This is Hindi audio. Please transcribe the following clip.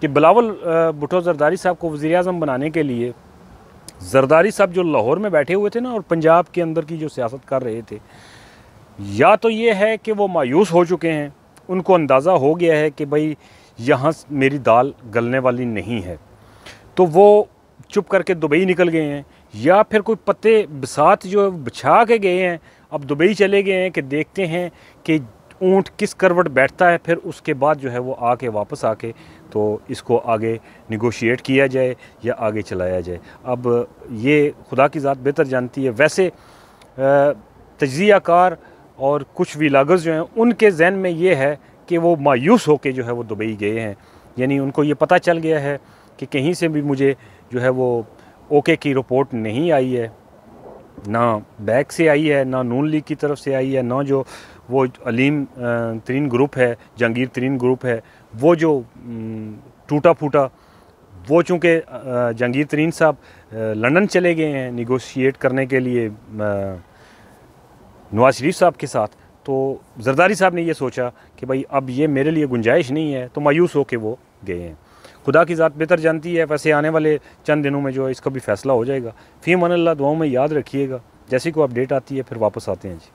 कि बिलावल भुटो जरदारी साहब को वज़ी अजम बनाने के लिए जरदारी साहब जो लाहौर में बैठे हुए थे ना और पंजाब के अंदर की जो सियासत कर रहे थे या तो ये है कि वो मायूस हो चुके हैं उनको अंदाज़ा हो गया है कि भाई यहाँ मेरी दाल गलने वाली नहीं है तो वो चुप करके दुबई निकल गए हैं या फिर कोई पत्ते बसात जो बिछा के गए हैं अब दुबई चले गए हैं कि देखते हैं कि ऊँट किस करवट बैठता है फिर उसके बाद जो है वो आके वापस आके तो इसको आगे निगोशिएट किया जाए या आगे चलाया जाए अब ये खुदा की ज़ात बेहतर जानती है वैसे तजियाकार और कुछ विलागर्स जो हैं उनके जहन में ये है कि वो मायूस होकर जो है वो दुबई गए हैं यानी उनको ये पता चल गया है कि कहीं से भी मुझे जो है वो ओके की रिपोर्ट नहीं आई है ना बैक से आई है ना नून लीग की तरफ से आई है ना जो वो अलीम तरीन ग्रुप है जहांगीर तरीन ग्रुप है वो जो टूटा फूटा वो चूँकि जहांगीर तरीन साहब लंदन चले गए हैं निगोशिएट करने के लिए नवाज शरीफ साहब के साथ तो जरदारी साहब ने ये सोचा कि भाई अब ये मेरे लिए गुंजाइश नहीं है तो मायूस हो के वो गए हैं खुदा की ज़ात बेहतर जानती है वैसे आने वाले चंद दिनों में जो है इसका भी फैसला हो जाएगा फीम मन दुआओं में याद रखिएगा जैसे को अपडेट आती है फिर वापस आते हैं जी